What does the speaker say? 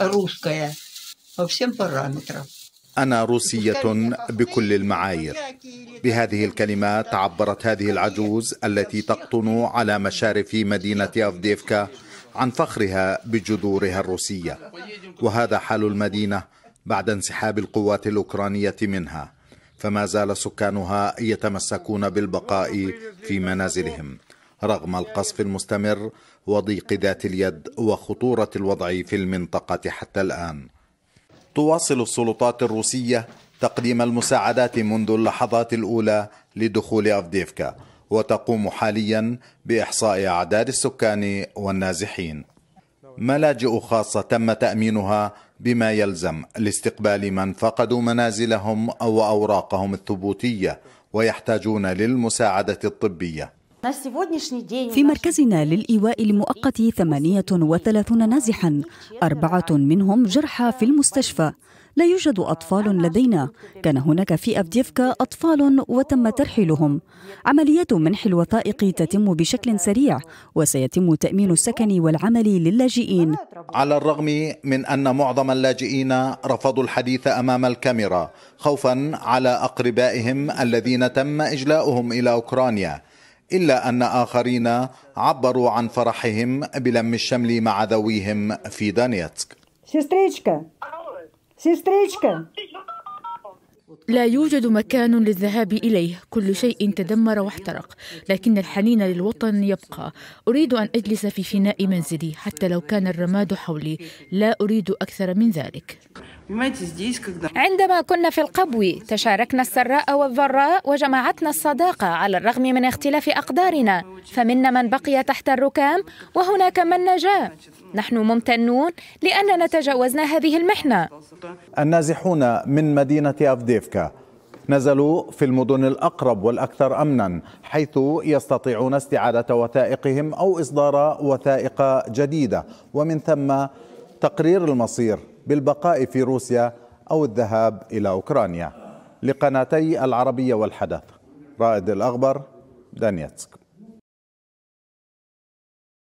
русская по всем параметрам. أنا روسية بكل المعايير. بهذه الكلمات عبرت هذه العجوز التي تقطن على مشارف مدينة أفديفكا عن فخرها بجذورها الروسية. وهذا حال المدينة بعد انسحاب القوات الأوكرانية منها. فما زال سكانها يتمسكون بالبقاء في منازلهم. رغم القصف المستمر وضيق ذات اليد وخطورة الوضع في المنطقة حتى الآن تواصل السلطات الروسية تقديم المساعدات منذ اللحظات الأولى لدخول أفديفكا وتقوم حاليا بإحصاء أعداد السكان والنازحين ملاجئ خاصة تم تأمينها بما يلزم لاستقبال من فقدوا منازلهم أو أوراقهم الثبوتية ويحتاجون للمساعدة الطبية في مركزنا للإيواء المؤقت 38 نازحا أربعة منهم جرحى في المستشفى لا يوجد أطفال لدينا كان هناك في أفديفكا أطفال وتم ترحيلهم عمليات منح الوثائق تتم بشكل سريع وسيتم تأمين السكن والعمل للاجئين على الرغم من أن معظم اللاجئين رفضوا الحديث أمام الكاميرا خوفا على أقربائهم الذين تم إجلاؤهم إلى أوكرانيا إلا أن آخرين عبروا عن فرحهم بلم الشمل مع ذويهم في دانيتسك لا يوجد مكان للذهاب إليه كل شيء تدمر واحترق لكن الحنين للوطن يبقى أريد أن أجلس في فناء منزلي حتى لو كان الرماد حولي لا أريد أكثر من ذلك عندما كنا في القبو تشاركنا السراء والضراء وجمعتنا الصداقة على الرغم من اختلاف أقدارنا فمنا من بقي تحت الركام وهناك من نجا نحن ممتنون لأننا تجاوزنا هذه المحنة النازحون من مدينة أفديفكا نزلوا في المدن الأقرب والأكثر أمنا حيث يستطيعون استعادة وثائقهم أو إصدار وثائق جديدة ومن ثم تقرير المصير بالبقاء في روسيا أو الذهاب إلى أوكرانيا لقناتي العربية والحدث رائد الأغبر دانيتسك